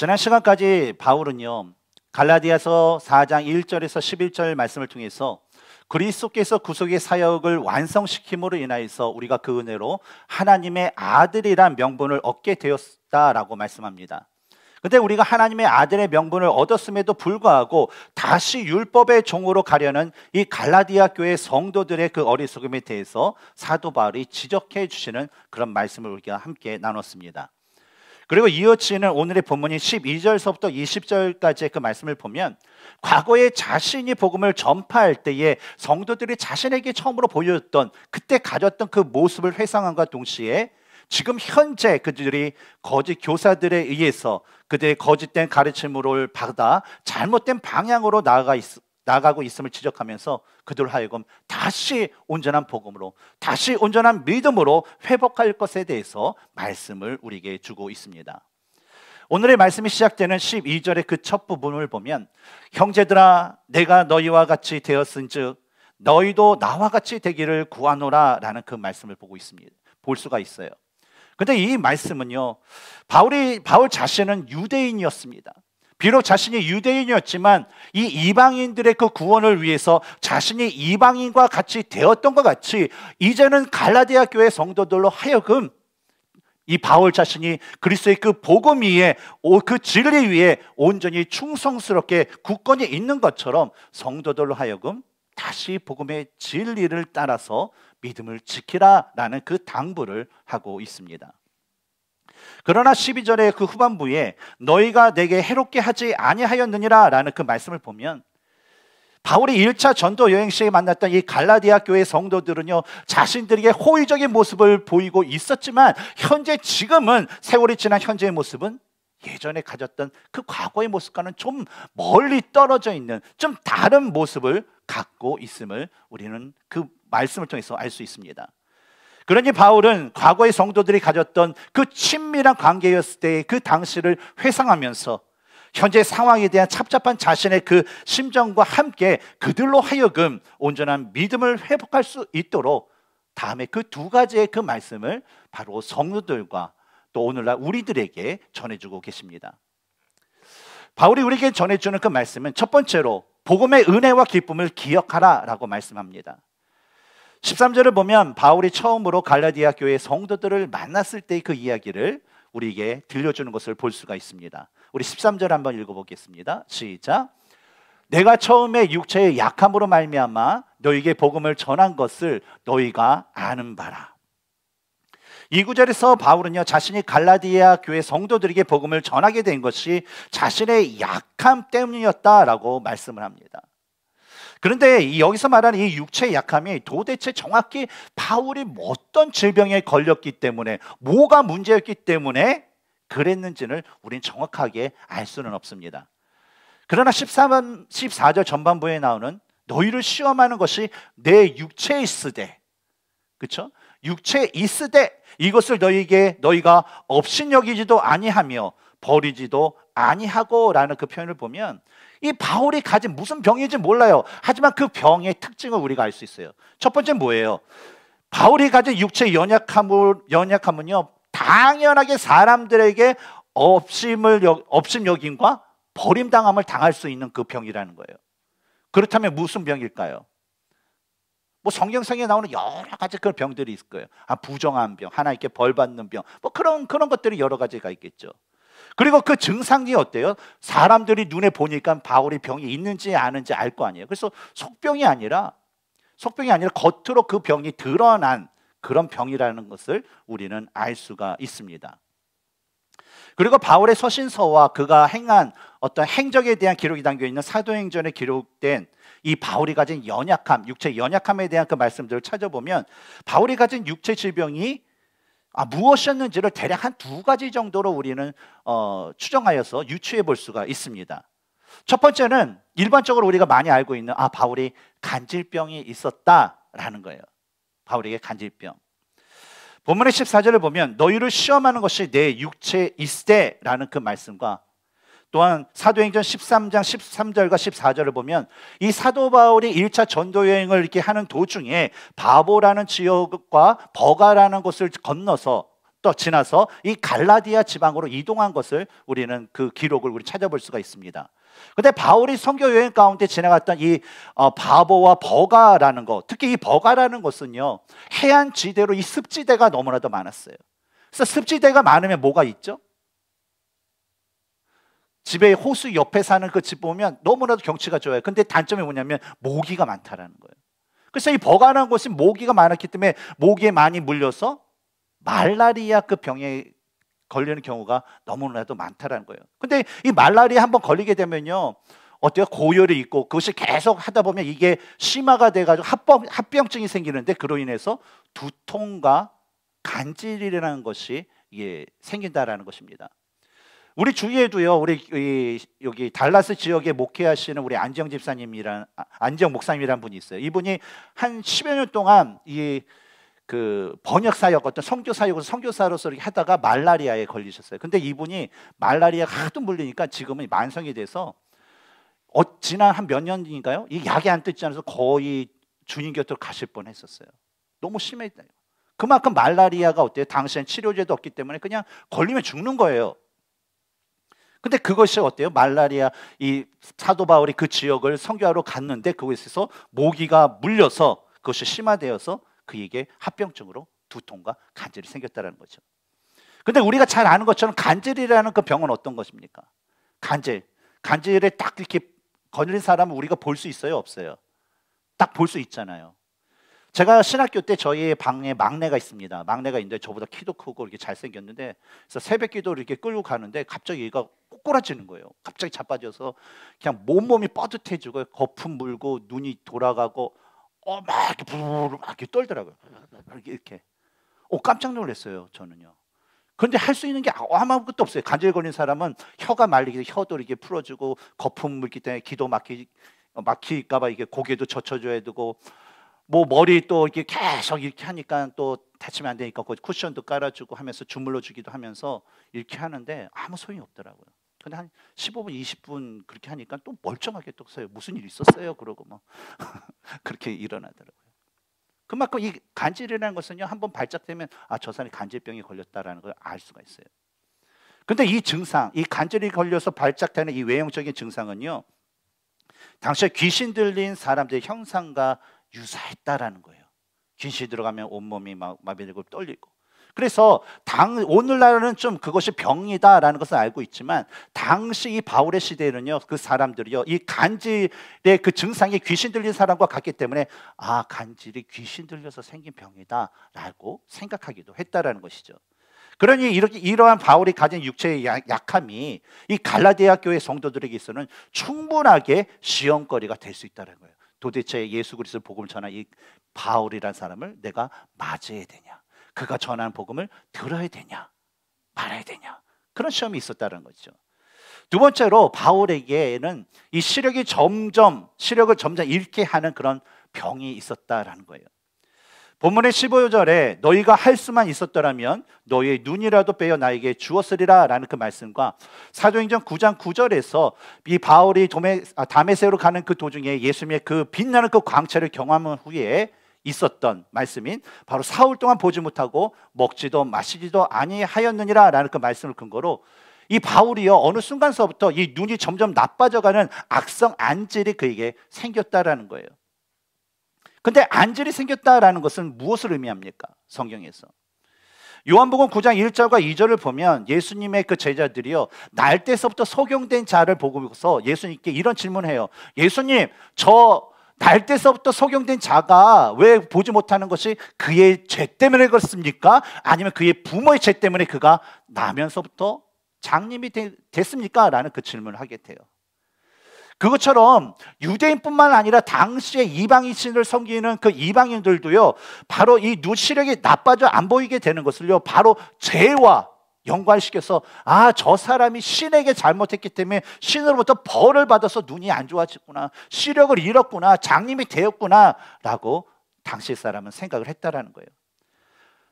지난 시간까지 바울은요 갈라디아서 4장 1절에서 11절 말씀을 통해서 그리스도께서 구속의 사역을 완성시킴으로 인하여서 우리가 그 은혜로 하나님의 아들이란 명분을 얻게 되었다라고 말씀합니다. 근데 우리가 하나님의 아들의 명분을 얻었음에도 불구하고 다시 율법의 종으로 가려는 이 갈라디아 교회 성도들의 그 어리석음에 대해서 사도 바울이 지적해 주시는 그런 말씀을 우리가 함께 나눴습니다. 그리고 이어지는 오늘의 본문인 12절서부터 20절까지의 그 말씀을 보면 과거에 자신이 복음을 전파할 때에 성도들이 자신에게 처음으로 보여줬던 그때 가졌던 그 모습을 회상함과 동시에 지금 현재 그들이 거짓 교사들에 의해서 그들의 거짓된 가르침을 받아 잘못된 방향으로 나아가 있, 습니다 나가고 있음을 지적하면서 그들 하여금 다시 온전한 복음으로 다시 온전한 믿음으로 회복할 것에 대해서 말씀을 우리에게 주고 있습니다. 오늘의 말씀이 시작되는 12절의 그 첫 부분을 보면 형제들아 내가 너희와 같이 되었은즉 너희도 나와 같이 되기를 구하노라라는 그 말씀을 보고 있습니다. 볼 수가 있어요. 근데 이 말씀은요. 바울이 바울 자신은 유대인이었습니다. 비록 자신이 유대인이었지만 이 이방인들의 그 구원을 위해서 자신이 이방인과 같이 되었던 것 같이 이제는 갈라디아 교회 성도들로 하여금 이 바울 자신이 그리스의그 복음 위에 그 진리 위에 온전히 충성스럽게 굳건히 있는 것처럼 성도들로 하여금 다시 복음의 진리를 따라서 믿음을 지키라라는 그 당부를 하고 있습니다. 그러나 12절의 그 후반부에 너희가 내게 해롭게 하지 아니하였느니라라는 그 말씀을 보면 바울이 1차 전도 여행 시에 만났던 이 갈라디아 교회 성도들은요, 자신들에게 호의적인 모습을 보이고 있었지만, 현재 지금은 세월이 지난 현재의 모습은 예전에 가졌던 그 과거의 모습과는 좀 멀리 떨어져 있는 좀 다른 모습을 갖고 있음을 우리는 그 말씀을 통해서 알 수 있습니다. 그러니 바울은 과거의 성도들이 가졌던 그 친밀한 관계였을 때의 그 당시를 회상하면서 현재 상황에 대한 찹찹한 자신의 그 심정과 함께 그들로 하여금 온전한 믿음을 회복할 수 있도록 다음에 그 두 가지의 그 말씀을 바로 성도들과 또 오늘날 우리들에게 전해주고 계십니다. 바울이 우리에게 전해주는 그 말씀은 첫 번째로 복음의 은혜와 기쁨을 기억하라 라고 말씀합니다. 13절을 보면 바울이 처음으로 갈라디아 교회 성도들을 만났을 때 그 이야기를 우리에게 들려주는 것을 볼 수가 있습니다. 우리 13절 한번 읽어보겠습니다. 시작. 내가 처음에 육체의 약함으로 말미암아 너에게 희 복음을 전한 것을 너희가 아는 바라. 이 구절에서 바울은요 자신이 갈라디아 교회 성도들에게 복음을 전하게 된 것이 자신의 약함 때문이었다라고 말씀을 합니다. 그런데 여기서 말하는 이 육체의 약함이 도대체 정확히 바울이 뭐 어떤 질병에 걸렸기 때문에 뭐가 문제였기 때문에 그랬는지를 우린 정확하게 알 수는 없습니다. 그러나 13, 14절 전반부에 나오는 너희를 시험하는 것이 내 육체에 있으그렇 육체에 있으되 이것을 너희에게 너희가 업신여기지도 아니하며 버리지도 아니하고라는 그 표현을 보면 이 바울이 가진 무슨 병인지 몰라요. 하지만 그 병의 특징을 우리가 알 수 있어요. 첫 번째 뭐예요? 바울이 가진 육체 의 연약함을, 연약함은요, 당연하게 사람들에게 업심을, 업심 여김과 버림당함을 당할 수 있는 그 병이라는 거예요. 그렇다면 무슨 병일까요? 뭐 성경상에 나오는 여러 가지 그런 병들이 있을 거예요. 아, 부정한 병, 하나님께 벌 받는 병, 뭐 그런 그런 것들이 여러 가지가 있겠죠. 그리고 그 증상이 어때요? 사람들이 눈에 보니까 바울이 병이 있는지 아는지 알 거 아니에요. 그래서 속병이 아니라 속병이 아니라 겉으로 그 병이 드러난 그런 병이라는 것을 우리는 알 수가 있습니다. 그리고 바울의 서신서와 그가 행한 어떤 행적에 대한 기록이 담겨 있는 사도행전에 기록된 이 바울이 가진 연약함, 육체 연약함에 대한 그 말씀들을 찾아보면 바울이 가진 육체 질병이 아, 무엇이었는지를 대략 한 두 가지 정도로 우리는 어, 추정하여서 유추해 볼 수가 있습니다. 첫 번째는 일반적으로 우리가 많이 알고 있는 아 바울이 간질병이 있었다라는 거예요. 바울에게 간질병. 본문의 14절을 보면 너희를 시험하는 것이 내 육체일세라는 그 말씀과 또한 사도행전 13장 13절과 14절을 보면 이 사도 바울이 1차 전도 여행을 이렇게 하는 도중에 바보라는 지역과 버가라는 곳을 건너서 또 지나서 이 갈라디아 지방으로 이동한 것을 우리는 그 기록을 우리 찾아볼 수가 있습니다. 근데 바울이 선교 여행 가운데 지나갔던 이 어, 바보와 버가라는 것, 특히 이 버가라는 것은요 해안 지대로 이 습지대가 너무나도 많았어요. 그래서 습지대가 많으면 뭐가 있죠? 집에 호수 옆에 사는 그 집 보면 너무나도 경치가 좋아요. 근데 단점이 뭐냐면 모기가 많다라는 거예요. 그래서 이 버가라는 곳이 모기가 많았기 때문에 모기에 많이 물려서 말라리아 그 병에 걸리는 경우가 너무나도 많다라는 거예요. 근데 이 말라리아 한번 걸리게 되면요. 어때요? 고열이 있고 그것이 계속 하다 보면 이게 심화가 돼 가지고 합병 합병증이 생기는데 그로 인해서 두통과 간질이라는 것이 예, 생긴다라는 것입니다. 우리 주위에도요, 우리 여기 달라스 지역에 목회하시는 우리 안정 집사님이란 아, 안정 목사님이란 분이 있어요. 이분이 한 10여 년 동안 이 그 번역 사역 어떤 성교 사역을 성교사로서 이렇게 하다가 말라리아에 걸리셨어요. 근데 이분이 말라리아 하도 물리니까 지금은 만성이 돼서 어 지난 한 몇 년인가요? 이 약이 안 뜯지 않아서 거의 주님 곁으로 가실 뻔했었어요. 너무 심했다. 그만큼 말라리아가 어때요? 당시엔 치료제도 없기 때문에 그냥 걸리면 죽는 거예요. 근데 그것이 어때요? 말라리아 이 사도 바울이 그 지역을 선교하러 갔는데 그곳에서 모기가 물려서 그것이 심화되어서 그에게 합병증으로 두통과 간질이 생겼다는 거죠. 근데 우리가 잘 아는 것처럼 간질이라는 그 병은 어떤 것입니까? 간질. 간질에 딱 이렇게 걸린 사람은 우리가 볼 수 있어요, 없어요? 딱 볼 수 있잖아요. 제가 신학교 때 저희 방에 막내가 있습니다. 막내가 있는데 저보다 키도 크고 이렇게 잘생겼는데 그래서 새벽 기도를 이렇게 끌고 가는데 갑자기 얘가 꼬꾸라지는 거예요. 갑자기 자빠져서 그냥 몸몸이 뻣듯해지고 거품 물고 눈이 돌아가고 어 막 이렇게 부르르 막 떨더라고요. 이렇게 어 깜짝 놀랐어요. 저는요. 그런데 할 수 있는 게 아무것도 없어요. 간질거리는 사람은 혀가 말리기 혀도 이렇게 풀어주고 거품 물기 때문에 기도 막히 어, 막히까봐 이게 고개도 젖혀줘야 되고 뭐 머리 또 이렇게 계속 이렇게 하니까 또 다치면 안 되니까 그 쿠션도 깔아주고 하면서 주물러 주기도 하면서 이렇게 하는데 아무 소용이 없더라고요. 근데 한 15분, 20분 그렇게 하니까 또 멀쩡하게 또 서요. 무슨 일 있었어요? 그러고 뭐 그렇게 일어나더라고요. 그만큼 이 간질이라는 것은요 한번 발작되면 아저 사람이 간질병이 걸렸다라는 걸 알 수가 있어요. 근데 이 증상, 이 간절이 걸려서 발작되는 이 외형적인 증상은요, 당시에 귀신 들린 사람들의 형상과 유사했다라는 거예요. 귀신 들어가면 온몸이 막 마비되고 떨리고. 그래서 당 오늘날은 좀 그것이 병이다라는 것을 알고 있지만 당시 이 바울의 시대에는요 그 사람들이요 이 간질의 그 증상이 귀신 들린 사람과 같기 때문에 아 간질이 귀신 들려서 생긴 병이다라고 생각하기도 했다라는 것이죠. 그러니 이렇게 이러한 바울이 가진 육체의 약함이 이 갈라디아 교회 성도들에게 서는 충분하게 시험거리가 될 수 있다는 거예요. 도대체 예수 그리스도 복음 전한 이 바울이란 사람을 내가 맞이해야 되냐? 그가 전하는 복음을 들어야 되냐 말아야 되냐 그런 시험이 있었다는 거죠. 두 번째로 바울에게는 이 시력이 점점 시력을 점점 잃게 하는 그런 병이 있었다라는 거예요. 본문의 15절에 너희가 할 수만 있었더라면 너희의 눈이라도 빼어 나에게 주었으리라 라는 그 말씀과 사도행전 9장 9절에서 이 바울이 도메, 아, 다메세로 가는 그 도중에 예수님의 그 빛나는 그 광채를 경험한 후에 있었던 말씀인 바로 사흘 동안 보지 못하고 먹지도 마시지도 아니하였느니라라는 그 말씀을 근거로 이 바울이요 어느 순간서부터 이 눈이 점점 나빠져가는 악성 안질이 그에게 생겼다라는 거예요. 근데 안질이 생겼다라는 것은 무엇을 의미합니까? 성경에서 요한복음 9장 1절과 2절을 보면 예수님의 그 제자들이요 날때서부터 소경된 자를 보고서 예수님께 이런 질문해요. 예수님 저 발대서부터 소경된 자가 왜 보지 못하는 것이 그의 죄 때문에 그렇습니까? 아니면 그의 부모의 죄 때문에 그가 나면서부터 장님이 되, 됐습니까? 라는 그 질문을 하게 돼요. 그것처럼 유대인뿐만 아니라 당시에 이방인신을 섬기는 그 이방인들도요, 바로 이 눈시력이 나빠져 안 보이게 되는 것을요, 바로 죄와 연관시켜서 아, 저 사람이 신에게 잘못했기 때문에 신으로부터 벌을 받아서 눈이 안 좋아졌구나. 시력을 잃었구나. 장님이 되었구나라고 당시 사람은 생각을 했다라는 거예요.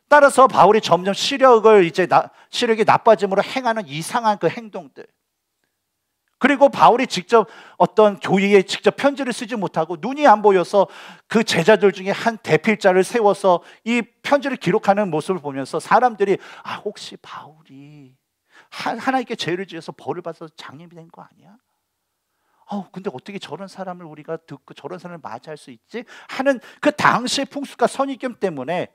따라서 바울이 점점 시력을 이제 나, 시력이 나빠짐으로 행하는 이상한 그 행동들 그리고 바울이 직접 어떤 교회에 직접 편지를 쓰지 못하고 눈이 안 보여서 그 제자들 중에 한 대필자를 세워서 이 편지를 기록하는 모습을 보면서 사람들이 아 혹시 바울이 하나님께 죄를 지어서 벌을 받아서 장님이 된 거 아니야? 어, 근데 어떻게 저런 사람을 우리가 듣고 저런 사람을 맞이할 수 있지? 하는 그 당시의 풍습과 선입견 때문에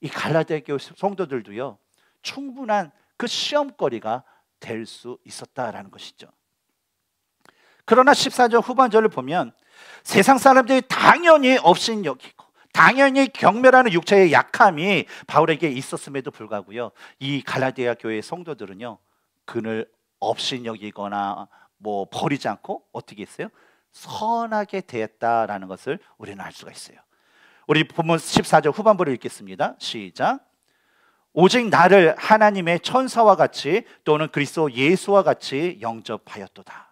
이 갈라디아 교회 성도들도요 충분한 그 시험거리가 될 수 있었다라는 것이죠. 그러나 14절 후반절을 보면 세상 사람들이 당연히 없인 여기고 당연히 경멸하는 육체의 약함이 바울에게 있었음에도 불구하고요. 이 갈라디아 교회의 성도들은요. 그늘 없인 여기거나 뭐 버리지 않고 어떻게 했어요? 선하게 대했다라는 것을 우리는 알 수가 있어요. 우리 본문 14절 후반부를 읽겠습니다. 시작. 오직 나를 하나님의 천사와 같이 또는 그리스도 예수와 같이 영접하였도다.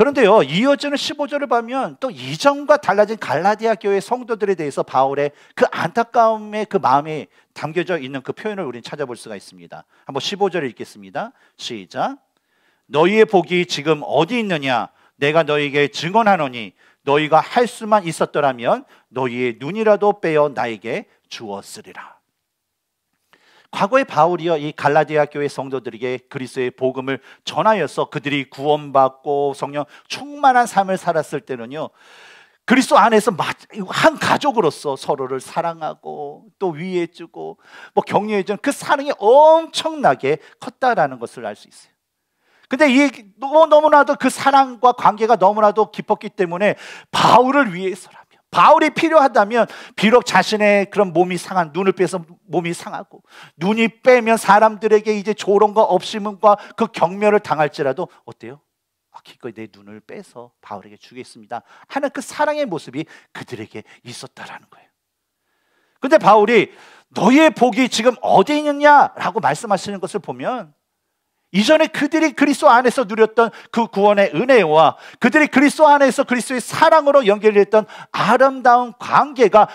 그런데요, 이어지는 15절을 보면 또 이전과 달라진 갈라디아 교회 성도들에 대해서 바울의 그 안타까움의 그 마음이 담겨져 있는 그 표현을 우리는 찾아볼 수가 있습니다. 한번 15절 읽겠습니다. 시작. 너희의 복이 지금 어디 있느냐? 내가 너희에게 증언하노니 너희가 할 수만 있었더라면 너희의 눈이라도 빼어 나에게 주었으리라. 과거의 바울이요 이 갈라디아 교회 성도들에게 그리스의 복음을 전하여서 그들이 구원받고 성령 충만한 삶을 살았을 때는요 그리스도 안에서 한 가족으로서 서로를 사랑하고 또 위해주고 뭐 격려해주는 그 사랑이 엄청나게 컸다라는 것을 알 수 있어요. 근데 이 너무나도 그 사랑과 관계가 너무나도 깊었기 때문에 바울을 위해서라. 바울이 필요하다면 비록 자신의 그런 몸이 상한 눈을 빼서 몸이 상하고 눈이 빼면 사람들에게 이제 조롱과 업심과 그 경멸을 당할지라도 어때요? 아, 기꺼이 내 눈을 빼서 바울에게 주겠습니다 하는 그 사랑의 모습이 그들에게 있었다라는 거예요 근데 바울이 너희의 복이 지금 어디 있느냐라고 말씀하시는 것을 보면 이전에 그들이 그리스도 안에서 누렸던 그 구원의 은혜와 그들이 그리스도 안에서 그리스도의 사랑으로 연결됐던 아름다운 관계가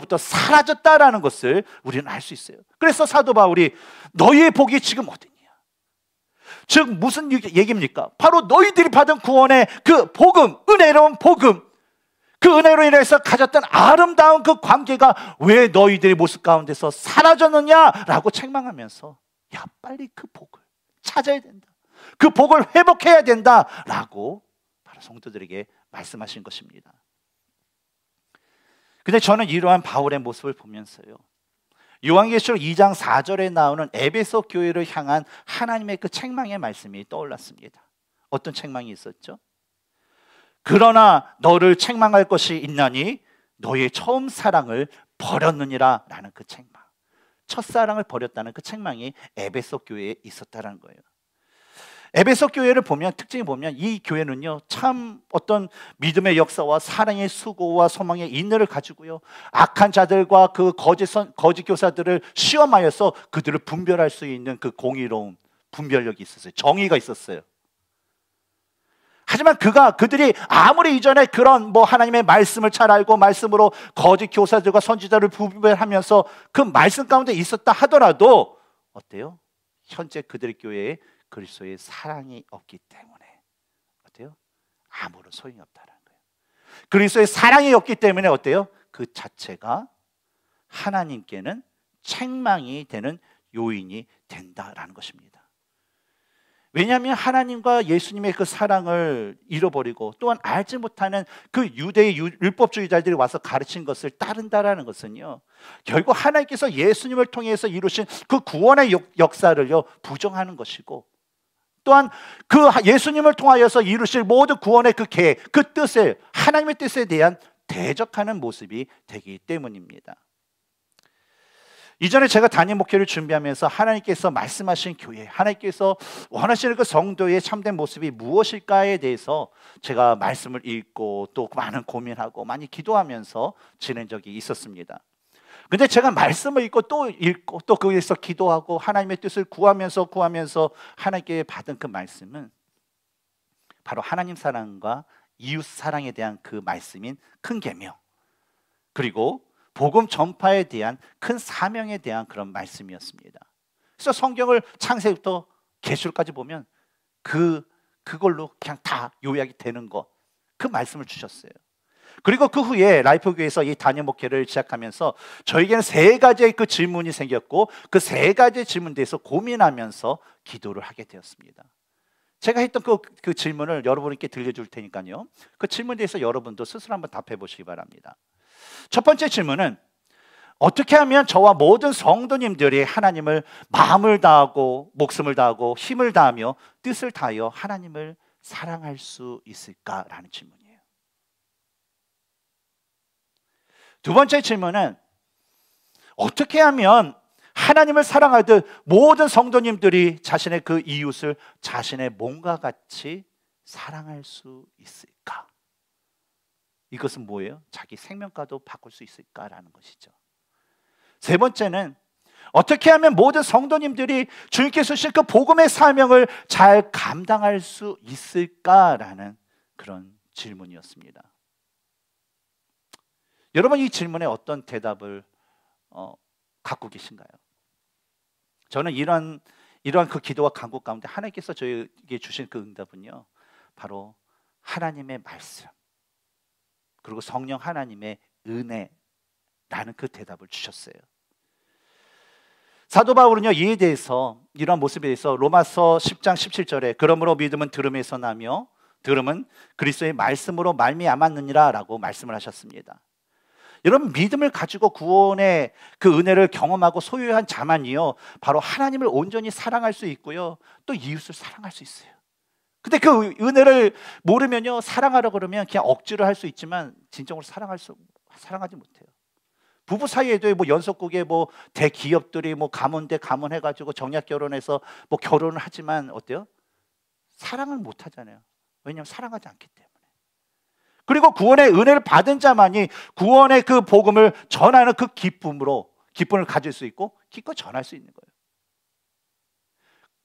그들로부터 사라졌다라는 것을 우리는 알 수 있어요. 그래서 사도 바울이 너희의 복이 지금 어디냐? 즉 무슨 얘기입니까? 바로 너희들이 받은 구원의 그 복음, 은혜로운 복음, 그 은혜로 인해서 가졌던 아름다운 그 관계가 왜 너희들의 모습 가운데서 사라졌느냐라고 책망하면서 야 빨리 그 복을 찾아야 된다. 그 복을 회복해야 된다라고 바로 성도들에게 말씀하신 것입니다. 근데 저는 이러한 바울의 모습을 보면서요. 요한계시록 2장 4절에 나오는 에베소 교회를 향한 하나님의 그 책망의 말씀이 떠올랐습니다. 어떤 책망이 있었죠? 그러나 너를 책망할 것이 있나니 너의 처음 사랑을 버렸느니라 라는 그 책망. 첫사랑을 버렸다는 그 책망이 에베소 교회에 있었다는 거예요. 에베소 교회를 보면 특징이 보면 이 교회는요 참 어떤 믿음의 역사와 사랑의 수고와 소망의 인내를 가지고요 악한 자들과 그 거짓 거짓 교사들을 시험하여서 그들을 분별할 수 있는 그 공의로움 분별력이 있었어요 정의가 있었어요 하지만 그가 그들이 아무리 이전에 그런 뭐 하나님의 말씀을 잘 알고 말씀으로 거짓 교사들과 선지자를 부별하면서 그 말씀 가운데 있었다 하더라도 어때요? 현재 그들의 교회에 그리스도의 사랑이 없기 때문에 어때요? 아무런 소용이 없다는 거예요. 그리스도의 사랑이 없기 때문에 어때요? 그 자체가 하나님께는 책망이 되는 요인이 된다라는 것입니다. 왜냐하면 하나님과 예수님의 그 사랑을 잃어버리고 또한 알지 못하는 그 유대의 율법주의자들이 와서 가르친 것을 따른다라는 것은요. 결국 하나님께서 예수님을 통해서 이루신 그 구원의 역사를요. 부정하는 것이고 또한 그 예수님을 통하여서 이루실 모든 구원의 그 계획, 그 뜻을 하나님의 뜻에 대한 대적하는 모습이 되기 때문입니다. 이전에 제가 단임 목회를 준비하면서 하나님께서 말씀하신 교회, 하나님께서 원하시는 그 성도의 참된 모습이 무엇일까에 대해서 제가 말씀을 읽고 또 많은 고민하고 많이 기도하면서 지낸 적이 있었습니다. 근데 제가 말씀을 읽고 또 읽고 또 거기에서 기도하고 하나님의 뜻을 구하면서 구하면서 하나님께 받은 그 말씀은 바로 하나님 사랑과 이웃 사랑에 대한 그 말씀인 큰 계명 그리고 복음 전파에 대한 큰 사명에 대한 그런 말씀이었습니다. 그래서 성경을 창세부터 계시록까지 보면 그 그걸로 그냥 다 요약이 되는 것 그 말씀을 주셨어요. 그리고 그 후에 라이프 교회에서 이 단연 목회를 시작하면서 저에게는 세 가지의 그 질문이 생겼고 그 세가지 질문에 대해서 고민하면서 기도를 하게 되었습니다. 제가 했던 그, 그 질문을 여러분께 들려줄 테니까요. 그 질문에 대해서 여러분도 스스로 한번 답해 보시기 바랍니다. 첫 번째 질문은 어떻게 하면 저와 모든 성도님들이 하나님을 마음을 다하고 목숨을 다하고 힘을 다하며 뜻을 다하여 하나님을 사랑할 수 있을까라는 질문이에요. 두 번째 질문은 어떻게 하면 하나님을 사랑하듯 모든 성도님들이 자신의 그 이웃을 자신의 몸과 같이 사랑할 수 있을까? 이것은 뭐예요? 자기 생명과도 바꿀 수 있을까라는 것이죠. 세 번째는 어떻게 하면 모든 성도님들이 주님께서 주신 그 복음의 사명을 잘 감당할 수 있을까라는 그런 질문이었습니다. 여러분 이 질문에 어떤 대답을 어, 갖고 계신가요? 저는 이러 이러한 그 기도와 간구 가운데 하나님께서 저에게 주신 그 응답은요, 바로 하나님의 말씀. 그리고 성령 하나님의 은혜라는 그 대답을 주셨어요. 사도 바울은요 이에 대해서 이러 모습에 대해서 로마서 10장 17절에 그러므로 믿음은 들음에서 나며 들음은 그리스도의 말씀으로 말미암았느니라라고 말씀을 하셨습니다. 여러분 믿음을 가지고 구원의 그 은혜를 경험하고 소유한 자만이요 바로 하나님을 온전히 사랑할 수 있고요 또 이웃을 사랑할 수 있어요. 근데 그 은혜를 모르면요 사랑하라 그러면 그냥 억지로 할 수 있지만 진정으로 사랑할 수 사랑하지 못해요. 부부 사이에도 뭐 연속국에 뭐 대기업들이 뭐 가문 대 가문 해가지고 정략 결혼해서 뭐 결혼을 하지만 어때요? 사랑을 못 하잖아요. 왜냐하면 사랑하지 않기 때문에. 그리고 구원의 은혜를 받은 자만이 구원의 그 복음을 전하는 그 기쁨으로 기쁨을 가질 수 있고 기껏 전할 수 있는 거예요.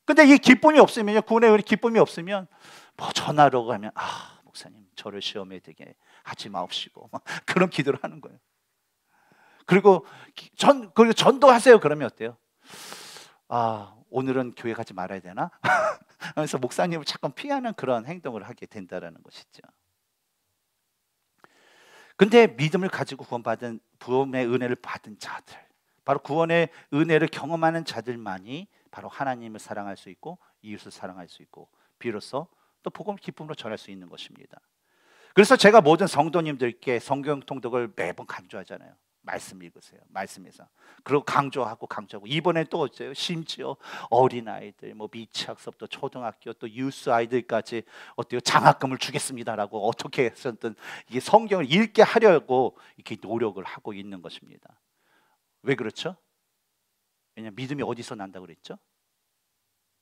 근데 이 기쁨이 없으면 요 구원의 우리 기쁨이 없으면 뭐 전화로 가면 아 목사님 저를 시험에 되게 하지 마옵시고 막 그런 기도를 하는 거예요. 그리고 전 그리고 전도하세요 그러면 어때요? 아 오늘은 교회 가지 말아야 되나? 그래서 목사님을 자꾸 피하는 그런 행동을 하게 된다는 것이죠. 근데 믿음을 가지고 구원받은 구원의 은혜를 받은 자들, 바로 구원의 은혜를 경험하는 자들만이 바로 하나님을 사랑할 수 있고 이웃을 사랑할 수 있고 비로소 또 복음을 기쁨으로 전할 수 있는 것입니다. 그래서 제가 모든 성도님들께 성경 통독을 매번 강조하잖아요. 말씀 읽으세요. 말씀에서. 그리고 강조하고 강조하고 이번에 또 어째요? 심지어 어린 아이들, 뭐 미취학습, 또 초등학교, 또 유스 아이들까지 어때요? 장학금을 주겠습니다라고 어떻게 했었든 이게 성경을 읽게 하려고 이렇게 노력을 하고 있는 것입니다. 왜 그렇죠? 왜냐 믿음이 어디서 난다 그랬죠?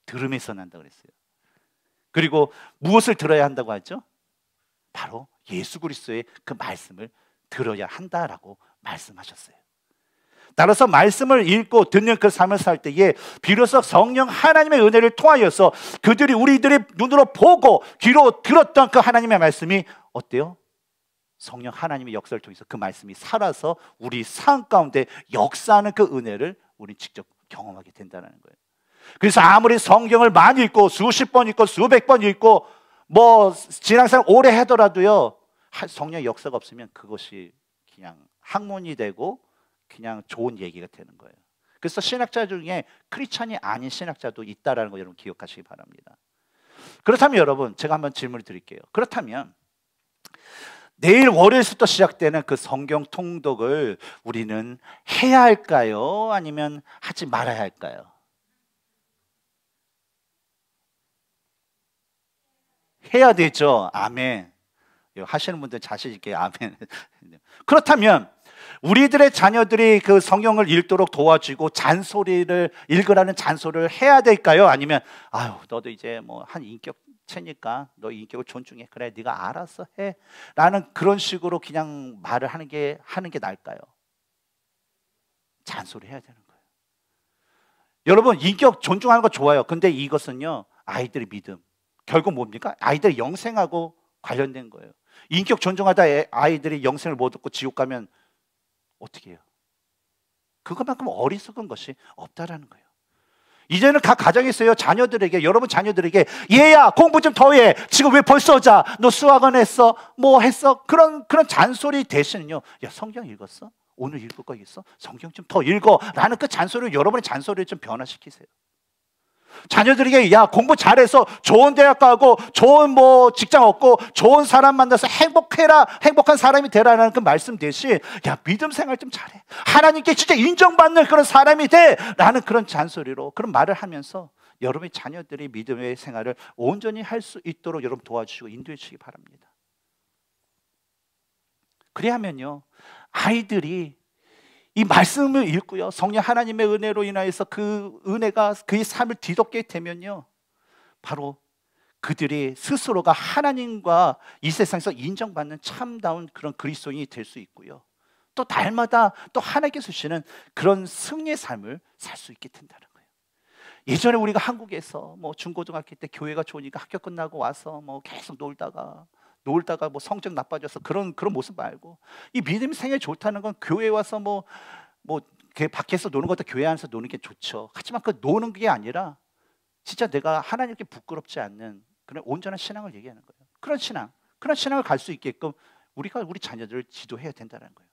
들음에서 난다 그랬어요. 그리고 무엇을 들어야 한다고 하죠? 바로 예수 그리스도의 그 말씀을 들어야 한다라고 말씀하셨어요. 따라서 말씀을 읽고 듣는 그 삶을 살 때에 비로소 성령 하나님의 은혜를 통하여서 그들이 우리들의 눈으로 보고 귀로 들었던 그 하나님의 말씀이 어때요? 성령 하나님의 역사를 통해서 그 말씀이 살아서 우리 삶 가운데 역사하는 그 은혜를 우리 직접 경험하게 된다는 거예요. 그래서 아무리 성경을 많이 읽고 수십 번 읽고 수백 번 읽고 뭐 진학생 오래 하더라도요 성령 의 역사가 없으면 그것이 그냥 학문이 되고 그냥 좋은 얘기가 되는 거예요. 그래서 신학자 중에 크리스찬이 아닌 신학자도 있다라는 거 여러분 기억하시기 바랍니다. 그렇다면 여러분 제가 한번 질문을 드릴게요. 그렇다면 내일 월요일부터 시작되는 그 성경 통독을 우리는 해야 할까요? 아니면 하지 말아야 할까요? 해야 되죠. 아멘. 하시는 분들 자신 있게 아멘. 그렇다면 우리들의 자녀들이 그 성경을 읽도록 도와주고 잔소리를 읽으라는 잔소리를 해야 될까요? 아니면 아유 너도 이제 뭐 한 인격 채니까너 인격을 존중해. 그래, 네가 알아서 해. 라는 그런 식으로 그냥 말을 하는 게 하는 게 나을까요? 잔소리 해야 되는 거예요. 여러분 인격 존중하는 거 좋아요. 근데 이것은요 아이들의 믿음. 결국 뭡니까? 아이들의 영생하고 관련된 거예요. 인격 존중하다 아이들이 영생을 못 얻고 지옥 가면 어떻게 해요? 그것만큼 어리석은 것이 없다라는 거예요. 이제는 각가정에어요 자녀들에게 여러분 자녀들에게 얘야 공부 좀 더해 지금 왜 벌써 오자너 수학은 했어 뭐 했어 그런 그런 잔소리 대신은요 야 성경 읽었어 오늘 읽을 거 있어 성경 좀 더 읽어라는 그 잔소리를 여러분의 잔소리를 좀 변화시키세요 자녀들에게 야 공부 잘해서 좋은 대학 가고 좋은 뭐 직장 얻고 좋은 사람 만나서 행복해라 행복한 사람이 되라라는 그 말씀 대신 야 믿음 생활 좀 잘해 하나님께 진짜 인정받는 그런 사람이 돼라는 그런 잔소리로 그런 말을 하면서 여러분의 자녀들이 믿음의 생활을 온전히 할 수 있도록 여러분 도와주시고 인도해 주시기 바랍니다. 그래야면요 아이들이 이 말씀을 읽고요. 성령 하나님의 은혜로 인하여서 그 은혜가 그의 삶을 뒤덮게 되면요. 바로 그들이 스스로가 하나님과 이 세상에서 인정받는 참다운 그런 그리스도인이 될 수 있고요. 또 날마다 또 하나님께서 주시는 그런 승리의 삶을 살 수 있게 된다는 거예요. 예전에 우리가 한국에서 뭐 중고등학교 때 교회가 좋으니까 학교 끝나고 와서 뭐 계속 놀다가 놀다가 뭐 성적 나빠져서 그런 그런 모습 말고 이 믿음이 생에 좋다는 건 교회 와서 뭐뭐 뭐, 뭐 밖에서 노는 것도 교회 안에서 노는 게 좋죠. 하지만 그 노는 게 아니라 진짜 내가 하나님께 부끄럽지 않는 그런 온전한 신앙을 얘기하는 거예요. 그런 신앙, 그런 신앙을 갈 수 있게끔 우리가 우리 자녀들을 지도해야 된다는 거예요.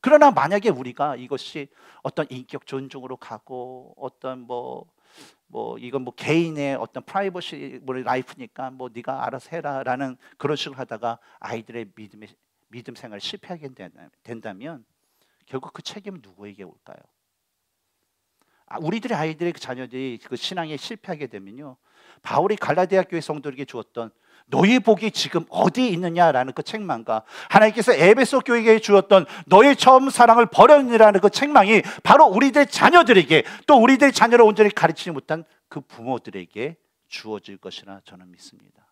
그러나 만약에 우리가 이것이 어떤 인격 존중으로 가고 어떤 뭐뭐 이건 뭐 개인의 어떤 프라이버시 뭐 라이프니까 뭐 네가 알아서 해라라는 그런 식으로 하다가 아이들의 믿음 믿음 생활 을 실패하게 된다면 결국 그 책임은 누구에게 올까요? 아, 우리들의 아이들의 그 자녀들이 그 신앙에 실패하게 되면요 바울이 갈라디아 교회 성도에게 주었던 너희 복이 지금 어디 있느냐라는 그 책망과 하나님께서 에베소 교회에 게 주었던 너희 처음 사랑을 버렸느라는 그 책망이 바로 우리들 자녀들에게 또 우리들 자녀를 온전히 가르치지 못한 그 부모들에게 주어질 것이라 저는 믿습니다.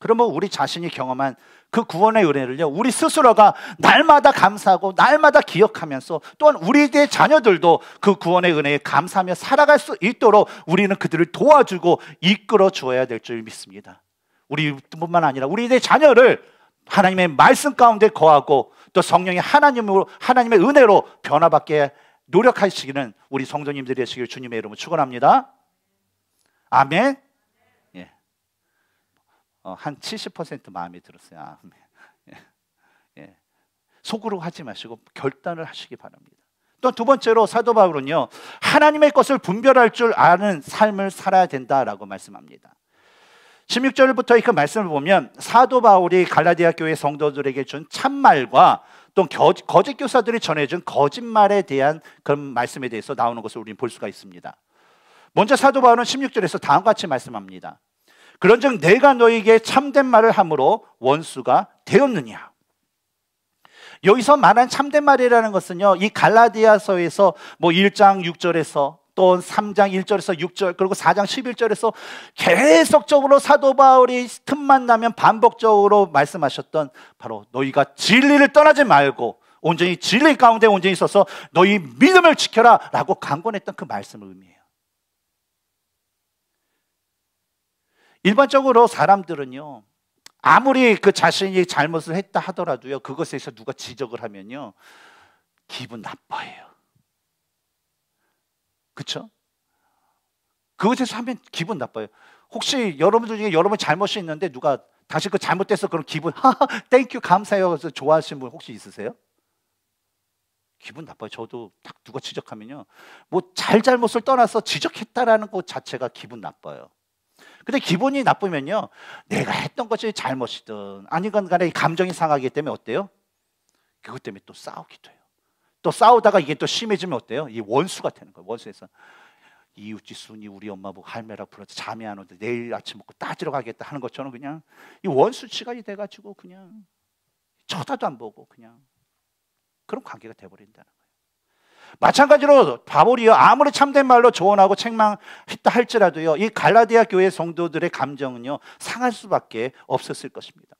그러면 우리 자신이 경험한 그 구원의 은혜를요, 우리 스스로가 날마다 감사하고 날마다 기억하면서 또한 우리의 자녀들도 그 구원의 은혜에 감사하며 살아갈 수 있도록 우리는 그들을 도와주고 이끌어 주어야 될 줄 믿습니다. 우리뿐만 아니라 우리의 자녀를 하나님의 말씀 가운데 거하고 또 성령이 하나님으로 하나님의 은혜로 변화받게 노력하시기는 우리 성도님들이 되시길 주님의 이름으로 축원합니다. 아멘. 어, 한70% 마음이 들었어요. 아, 네. 예. 예. 속으로 하지 마시고 결단을 하시기 바랍니다. 또 두 번째로 사도 바울은요 하나님의 것을 분별할 줄 아는 삶을 살아야 된다라고 말씀합니다. 16절부터 그 말씀을 보면 사도 바울이 갈라디아 교회 성도들에게 준 참말과 또 거짓 교사들이 전해준 거짓말에 대한 그런 말씀에 대해서 나오는 것을 우리는 볼 수가 있습니다. 먼저 사도 바울은 16절에서 다음과 같이 말씀합니다. 그런즉 내가 너에게 참된 말을 함으로 원수가 되었느냐. 여기서 말한 참된 말이라는 것은요. 이 갈라디아서에서 뭐 1장 6절에서 또 3장 1절에서 6절 그리고 4장 11절에서 계속적으로 사도 바울이 틈만 나면 반복적으로 말씀하셨던 바로 너희가 진리를 떠나지 말고 온전히 진리 가운데 온전히 있어서 너희 믿음을 지켜라 라고 강권했던 그 말씀을 의미해요. 일반적으로 사람들은요, 아무리 그 자신이 잘못을 했다 하더라도요, 그것에서 누가 지적을 하면요, 기분 나빠해요. 그쵸? 그것에서 하면 기분 나빠요. 혹시 여러분들 중에 여러분 잘못이 있는데 누가 다시 그 잘못돼서 그런 기분, 하하, 땡큐, 감사해요. 그래서 좋아하시는 분 혹시 있으세요? 기분 나빠요. 저도 딱 누가 지적하면요. 뭐 잘잘못을 떠나서 지적했다라는 것 자체가 기분 나빠요. 근데 기분이 나쁘면요. 내가 했던 것이 잘못이든 아니건 간에 감정이 상하기 때문에 어때요? 그것 때문에 또 싸우기도 해요. 또 싸우다가 이게 또 심해지면 어때요? 이 원수가 되는 거예요. 원수에서 이웃지순이 우리 엄마 보고 할매라 불러서 잠이 안 오는데 내일 아침 먹고 따지러 가겠다 하는 것처럼 그냥 이 원수치가 돼가지고 그냥 쳐다도 안 보고 그냥 그런 관계가 돼버린다는 거예요. 마찬가지로 바울이요 아무리 참된 말로 조언하고 책망했다 할지라도요 이 갈라디아 교회 성도들의 감정은요 상할 수밖에 없었을 것입니다.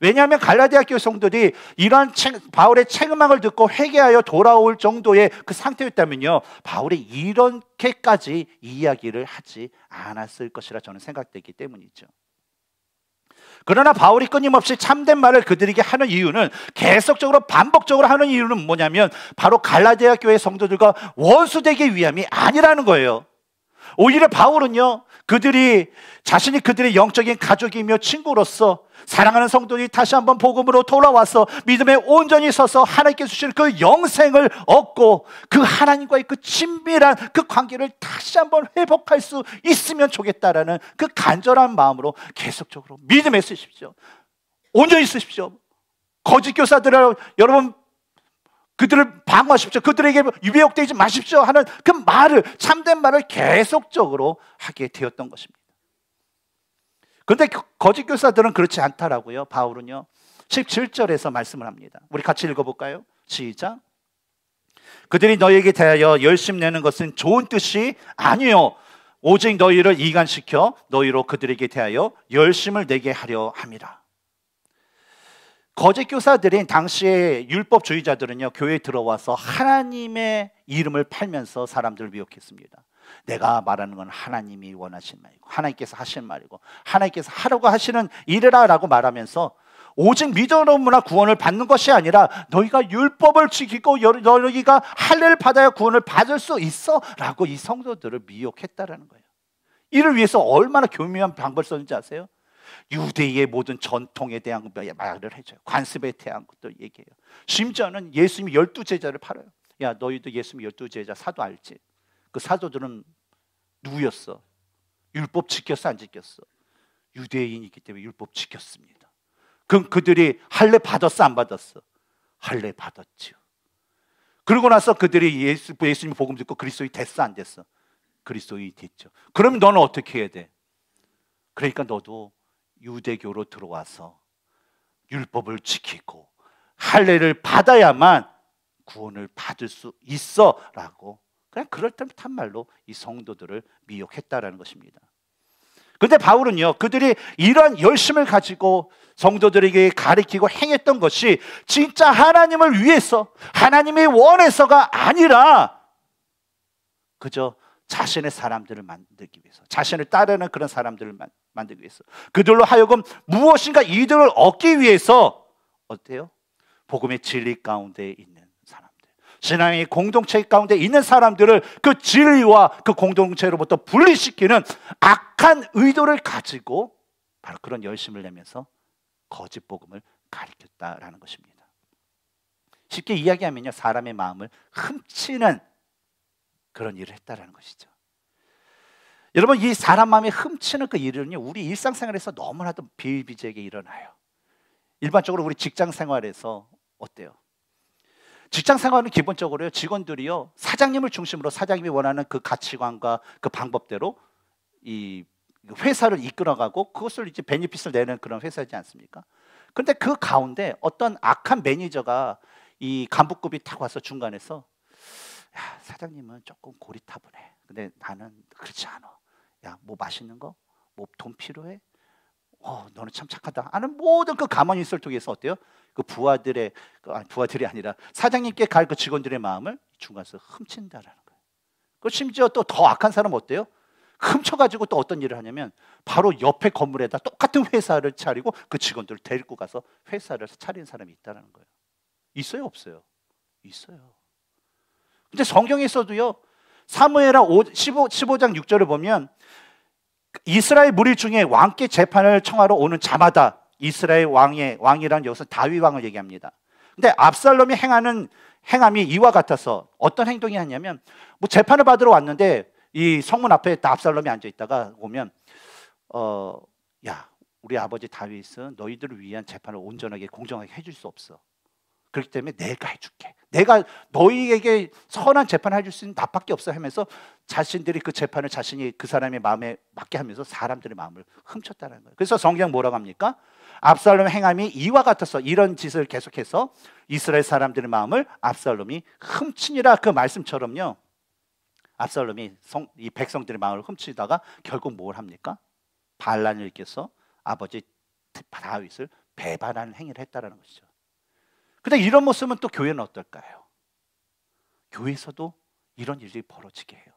왜냐하면 갈라디아 교회 성도들이 이러한 바울의 책망을 듣고 회개하여 돌아올 정도의 그 상태였다면요 바울이 이렇게까지 이야기를 하지 않았을 것이라 저는 생각되기 때문이죠. 그러나 바울이 끊임없이 참된 말을 그들에게 하는 이유는 계속적으로 반복적으로 하는 이유는 뭐냐면 바로 갈라디아 교회 성도들과 원수되기 위함이 아니라는 거예요. 오히려 바울은요, 그들이 자신이 그들의 영적인 가족이며 친구로서 사랑하는 성도들이 다시 한번 복음으로 돌아와서 믿음에 온전히 서서 하나님께 주신 그 영생을 얻고 그 하나님과의 그 친밀한 그 관계를 다시 한번 회복할 수 있으면 좋겠다라는 그 간절한 마음으로 계속적으로 믿음에 쓰십시오. 온전히 쓰십시오. 거짓 교사들을 여러분 그들을 방어하십시오. 그들에게 유배역되지 마십시오. 하는 그 말을, 참된 말을 계속적으로 하게 되었던 것입니다. 그런데 거짓 교사들은 그렇지 않다라고요. 바울은요. 17절에서 말씀을 합니다. 우리 같이 읽어볼까요? 시작. 그들이 너희에게 대하여 열심 내는 것은 좋은 뜻이 아니요. 오직 너희를 이간시켜 너희로 그들에게 대하여 열심을 내게 하려 함이라. 거짓 교사들인 당시의 율법주의자들은요 교회에 들어와서 하나님의 이름을 팔면서 사람들을 미혹했습니다. 내가 말하는 건 하나님이 원하신 말이고 하나님께서 하신 말이고 하나님께서 하라고 하시는 일이라라고 말하면서 오직 믿음으로나 구원을 받는 것이 아니라 너희가 율법을 지키고 너희가 할례를 받아야 구원을 받을 수 있어라고 이 성도들을 미혹했다라는 거예요. 이를 위해서 얼마나 교묘한 방법을 썼는지 아세요? 유대의 모든 전통에 대한 말을 해줘요. 관습에 대한 것도 얘기해요. 심지어는 예수님이 열두 제자를 팔아요. 야 너희도 예수님 이 열두 제자 사도 알지? 그 사도들은 누구였어? 율법 지켰어 안 지켰어? 유대인이기 때문에 율법 지켰습니다. 그럼 그들이 할례 받았어 안 받았어? 할례 받았죠 그러고 나서 그들이 예수 예수님 복음 듣고 그리스도인이 됐어 안 됐어? 그리스도인이 됐죠. 그럼 너는 어떻게 해야 돼? 그러니까 너도 유대교로 들어와서 율법을 지키고 할례를 받아야만 구원을 받을 수 있어라고 그냥 그럴듯한 말로 이 성도들을 미혹했다라는 것입니다. 근데 바울은요, 그들이 이러 열심을 가지고 성도들에게 가리키고 행했던 것이 진짜 하나님을 위해서, 하나님의 원해서가 아니라 그저 자신의 사람들을 만들기 위해서, 자신을 따르는 그런 사람들을 만들기 위해서, 그들로 하여금 무엇인가 이득을 얻기 위해서 어때요? 복음의 진리 가운데 있는 사람들, 신앙의 공동체 가운데 있는 사람들을 그 진리와 그 공동체로부터 분리시키는 악한 의도를 가지고 바로 그런 열심을 내면서 거짓 복음을 가르쳤다라는 것입니다. 쉽게 이야기하면요, 사람의 마음을 훔치는 그런 일을 했다라는 것이죠. 여러분 이 사람 마음에 흠치는 그 일은요 우리 일상생활에서 너무나도 비일비재하게 일어나요. 일반적으로 우리 직장 생활에서 어때요? 직장 생활은 기본적으로요 직원들이요 사장님을 중심으로 사장님이 원하는 그 가치관과 그 방법대로 이 회사를 이끌어가고 그것을 이제 베니핏을 내는 그런 회사지 않습니까? 그런데 그 가운데 어떤 악한 매니저가 이 간부급이 탁 와서 중간에서 야 사장님은 조금 고리타분해. 근데 나는 그렇지 않아. 야뭐 맛있는 거? 뭐 돈 필요해? 어 너는 참 착하다. 아는 모든 그 가만히 있을 통해서 어때요? 그 부하들의 그, 아니, 부하들이 아니라 사장님께 갈 그 직원들의 마음을 중간에서 훔친다라는 거예요. 그 심지어 또 더 악한 사람 어때요? 훔쳐가지고 또 어떤 일을 하냐면 바로 옆에 건물에다 똑같은 회사를 차리고 그 직원들을 데리고 가서 회사를 차린 사람이 있다는 라 거예요. 있어요 없어요? 있어요. 근데 성경에서도요. 사무엘하 15, 15장 6절을 보면 이스라엘 무리 중에 왕께 재판을 청하러 오는 자마다 이스라엘 왕의 왕이란 여기서 다윗 왕을 얘기합니다. 근데 압살롬이 행하는 행함이 이와 같아서 어떤 행동이 하냐면 뭐 재판을 받으러 왔는데 이 성문 앞에 다 압살롬이 앉아 있다가 오면 어야 우리 아버지 다윗은 너희들을 위한 재판을 온전하게 공정하게 해줄 수 없어. 그렇기 때문에 내가 해줄게. 내가 너희에게 선한 재판을 해줄 수 있는 나밖에 없어 하면서 자신들이 그 재판을 자신이 그 사람의 마음에 맞게 하면서 사람들의 마음을 훔쳤다는 거예요. 그래서 성경 뭐라고 합니까? 압살롬 행함이 이와 같아서 이런 짓을 계속해서 이스라엘 사람들의 마음을 압살롬이 훔치니라 그 말씀처럼요. 압살롬이 성, 이 백성들의 마음을 훔치다가 결국 뭘 합니까? 반란을 일으켜서 아버지 다윗을 배반하는 행위를 했다라는 것이죠. 근데 이런 모습은 또 교회는 어떨까요? 교회에서도 이런 일이 벌어지게 해요.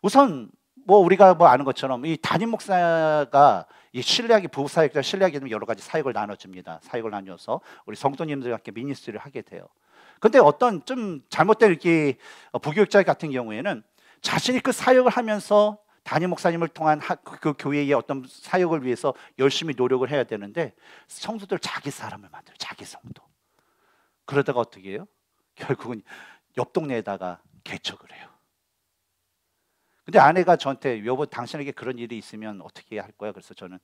우선 뭐 우리가 뭐 아는 것처럼 이 담임 목사가 이 신뢰하기 부부 사역자 신뢰하기 좀 여러 가지 사역을 나눠줍니다. 사역을 나누어서 우리 성도님들과 함께 미니스트를 하게 돼요. 근데 어떤 좀 잘못된 이렇게 어, 부교육자 같은 경우에는 자신이 그 사역을 하면서 담임 목사님을 통한 그, 그 교회의 어떤 사역을 위해서 열심히 노력을 해야 되는데 성도들 자기 사람을 만들어 자기 성도 그러다가 어떻게 해요? 결국은 옆 동네에다가 개척을 해요. 근데 아내가 저한테 여보 당신에게 그런 일이 있으면 어떻게 할 거야? 그래서 저는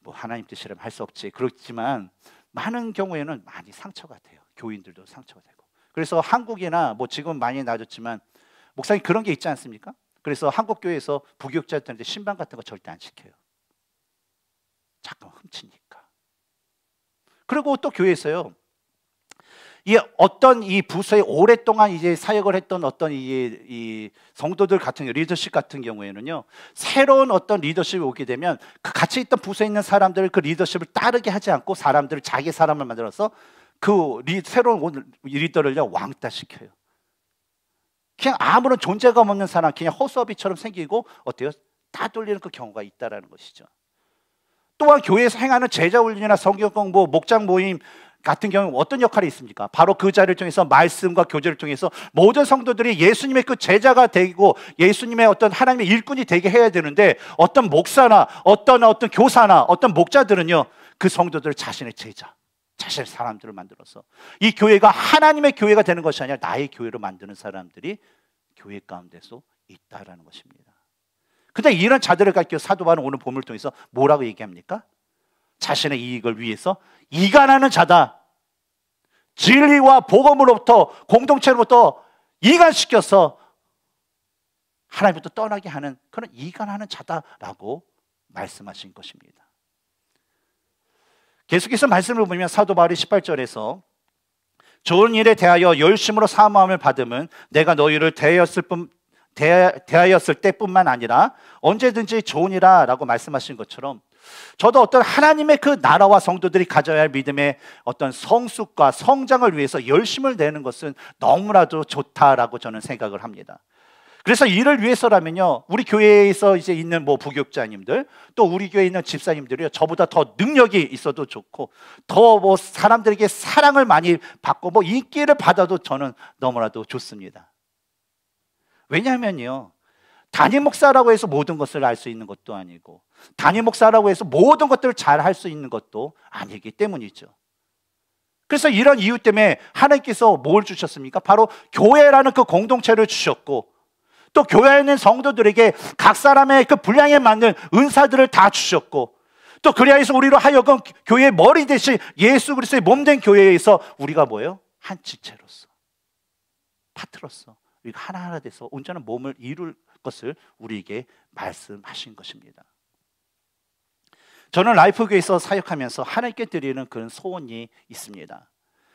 뭐 하나님 뜻이라면 할 수 없지. 그렇지만 많은 경우에는 많이 상처가 돼요. 교인들도 상처가 되고. 그래서 한국이나 뭐 지금 많이 나아졌지만 목사님 그런 게 있지 않습니까? 그래서 한국 교회에서 부교육자들한테 신방 같은 거 절대 안 시켜요. 잠깐 훔치니까. 그리고 또 교회에서요. 이 어떤 이 부서에 오랫동안 이제 사역을 했던 어떤 이, 이 성도들 같은 리더십 같은 경우에는요 새로운 어떤 리더십이 오게 되면 그 같이 있던 부서에 있는 사람들을 그 리더십을 따르게 하지 않고 사람들을 자기 사람을 만들어서 그 리, 새로운 리더를 왕따 시켜요. 그냥 아무런 존재감 없는 사람 그냥 허수아비처럼 생기고 어때요? 따돌리는 그 경우가 있다라는 것이죠. 또한 교회에서 행하는 제자 훈련이나 성경 공부, 목장 모임, 같은 경우 어떤 역할이 있습니까? 바로 그 자를 통해서 말씀과 교제를 통해서 모든 성도들이 예수님의 그 제자가 되고 예수님의 어떤 하나님의 일꾼이 되게 해야 되는데 어떤 목사나 어떤 어떤 교사나 어떤 목자들은요 그 성도들 자신의 제자 자신의 사람들을 만들어서 이 교회가 하나님의 교회가 되는 것이 아니라 나의 교회로 만드는 사람들이 교회 가운데서 있다라는 것입니다. 근데 이런 자들을 가르쳐 사도 바울 오늘 본문을 통해서 뭐라고 얘기합니까? 자신의 이익을 위해서 이간하는 자다. 진리와 복음으로부터 공동체로부터 이간시켜서 하나님부터 떠나게 하는 그런 이간하는 자다라고 말씀하신 것입니다. 계속해서 말씀을 보면 사도 바울이 18절에서 좋은 일에 대하여 열심으로 사모함을받으면 내가 너희를 대하였을 뿐 대, 대하였을 때뿐만 아니라 언제든지 좋은니라라고 말씀하신 것처럼 저도 어떤 하나님의 그 나라와 성도들이 가져야 할 믿음의 어떤 성숙과 성장을 위해서 열심을 내는 것은 너무나도 좋다라고 저는 생각을 합니다. 그래서 이를 위해서라면요, 우리 교회에서 이제 있는 뭐 부교육자님들, 또 우리 교회에 있는 집사님들이요, 저보다 더 능력이 있어도 좋고, 더 뭐 사람들에게 사랑을 많이 받고, 뭐 인기를 받아도 저는 너무나도 좋습니다. 왜냐하면요, 단임 목사라고 해서 모든 것을 알 수 있는 것도 아니고 단임 목사라고 해서 모든 것들을 잘 할 수 있는 것도 아니기 때문이죠. 그래서 이런 이유 때문에 하나님께서 뭘 주셨습니까? 바로 교회라는 그 공동체를 주셨고 또 교회에 있는 성도들에게 각 사람의 그 분량에 맞는 은사들을 다 주셨고 또 그래야 해서 우리로 하여금 교회의 머리 대신 예수 그리스도의 몸된 교회에서 우리가 뭐예요? 한 지체로서 파트로서 우리가 하나하나 돼서 온전한 몸을 이룰 것을 우리에게 말씀하신 것입니다. 저는 라이프교에서 사역하면서 하나님께 드리는 그런 소원이 있습니다.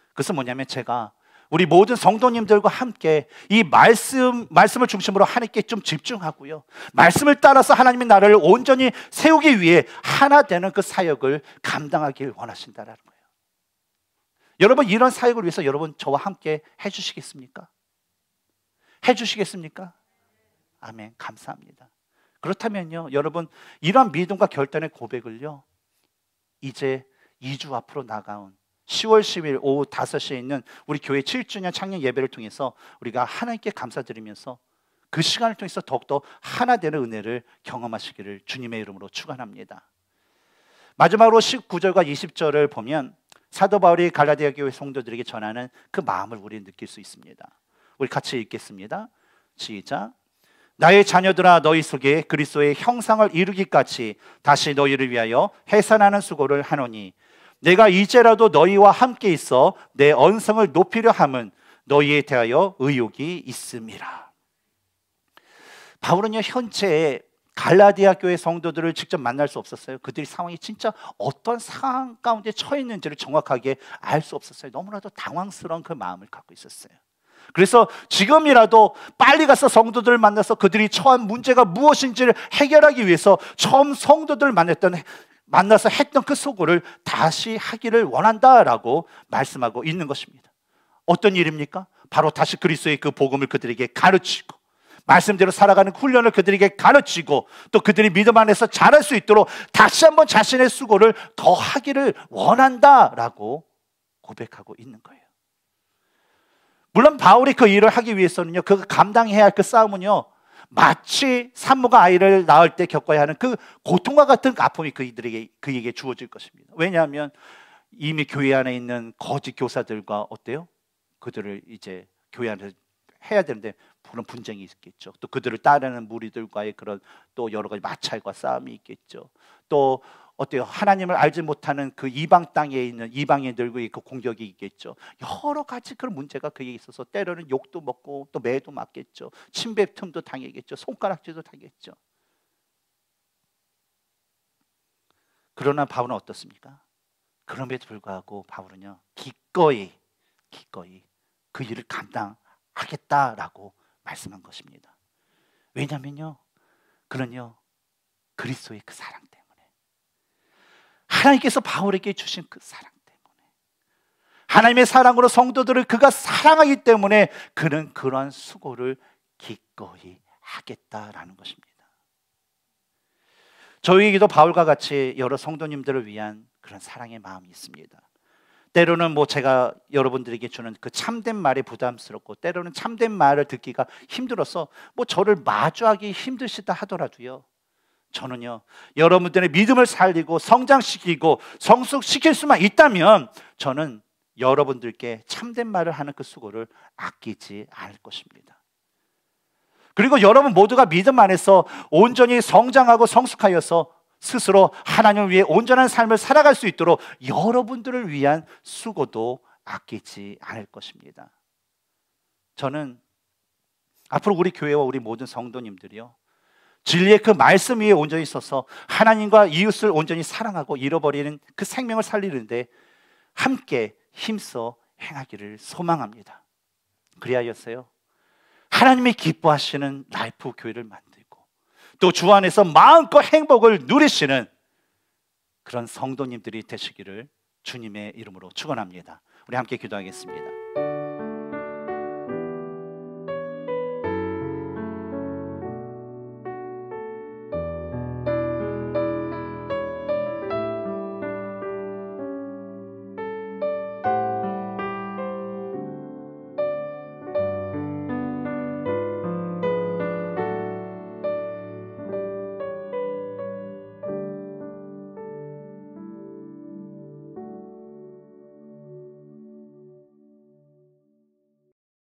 그것은 뭐냐면 제가 우리 모든 성도님들과 함께 이 말씀 말씀을 중심으로 하나님께 좀 집중하고요. 말씀을 따라서 하나님의 나라를 온전히 세우기 위해 하나 되는 그 사역을 감당하길 원하신다라는 거예요. 여러분 이런 사역을 위해서 여러분 저와 함께 해 주시겠습니까? 해주시겠습니까? 아멘. 감사합니다. 그렇다면요, 여러분, 이러한 믿음과 결단의 고백을요, 이제 2주 앞으로 나가온 10월 10일 오후 5시에 있는 우리 교회 7주년 창년 예배를 통해서 우리가 하나님께 감사드리면서 그 시간을 통해서 더욱더 하나 되는 은혜를 경험하시기를 주님의 이름으로 축원합니다. 마지막으로 19절과 20절을 보면 사도 바울이 갈라디아 교회 성도들에게 전하는 그 마음을 우리는 느낄 수 있습니다. 우리 같이 읽겠습니다. 시작. 나의 자녀들아 너희 속에 그리스도의 형상을 이루기까지 다시 너희를 위하여 해산하는 수고를 하노니 내가 이제라도 너희와 함께 있어 내 언성을 높이려 함은 너희에 대하여 의욕이 있음이라. 바울은요 현재 갈라디아 교회 성도들을 직접 만날 수 없었어요. 그들이 상황이 진짜 어떤 상황 가운데 처해 있는지를 정확하게 알 수 없었어요. 너무나도 당황스러운 그 마음을 갖고 있었어요. 그래서 지금이라도 빨리 가서 성도들 을 만나서 그들이 처한 문제가 무엇인지를 해결하기 위해서 처음 성도들 만났던 만나서 했던 그 소고를 다시 하기를 원한다라고 말씀하고 있는 것입니다. 어떤 일입니까? 바로 다시 그리스도의 그 복음을 그들에게 가르치고 말씀대로 살아가는 훈련을 그들에게 가르치고 또 그들이 믿음 안에서 잘할 수 있도록 다시 한번 자신의 수고를 더 하기를 원한다라고 고백하고 있는 거예요. 물론 바울이 그 일을 하기 위해서는요, 그 감당해야 할 그 싸움은요, 마치 산모가 아이를 낳을 때 겪어야 하는 그 고통과 같은 아픔이 그이들에게 그에게 주어질 것입니다. 왜냐하면 이미 교회 안에 있는 거짓 교사들과 어때요? 그들을 이제 교회 안에서 해야 되는데 그런 분쟁이 있겠죠. 또 그들을 따르는 무리들과의 그런 또 여러 가지 마찰과 싸움이 있겠죠. 또 어때요? 하나님을 알지 못하는 그 이방 땅에 있는 이방인들과의 그 공격이 있겠죠. 여러 가지 그런 문제가 그에 있어서 때로는 욕도 먹고 또 매도 맞겠죠. 침뱉음도 당했겠죠. 손가락질도 당했죠. 그러나 바울은 어떻습니까? 그럼에도 불구하고 바울은요 기꺼이 기꺼이 그 일을 감당하겠다라고 말씀한 것입니다. 왜냐면요 그는요 그리스도의 그 사랑 때. 하나님께서 바울에게 주신 그 사랑 때문에 하나님의 사랑으로 성도들을 그가 사랑하기 때문에 그는 그러한 수고를 기꺼이 하겠다라는 것입니다. 저희에게도 바울과 같이 여러 성도님들을 위한 그런 사랑의 마음이 있습니다. 때로는 뭐 제가 여러분들에게 주는 그 참된 말이 부담스럽고 때로는 참된 말을 듣기가 힘들어서 뭐 저를 마주하기 힘드시다 하더라도요. 저는요, 여러분들의 믿음을 살리고 성장시키고 성숙시킬 수만 있다면 저는 여러분들께 참된 말을 하는 그 수고를 아끼지 않을 것입니다. 그리고 여러분 모두가 믿음 안에서 온전히 성장하고 성숙하여서 스스로 하나님을 위해 온전한 삶을 살아갈 수 있도록 여러분들을 위한 수고도 아끼지 않을 것입니다. 저는 앞으로 우리 교회와 우리 모든 성도님들이요. 진리의 그 말씀 위에 온전히 서서 하나님과 이웃을 온전히 사랑하고 잃어버리는 그 생명을 살리는데 함께 힘써 행하기를 소망합니다. 그리하였어요. 하나님이 기뻐하시는 라이프 교회를 만들고 또 주 안에서 마음껏 행복을 누리시는 그런 성도님들이 되시기를 주님의 이름으로 축원합니다. 우리 함께 기도하겠습니다.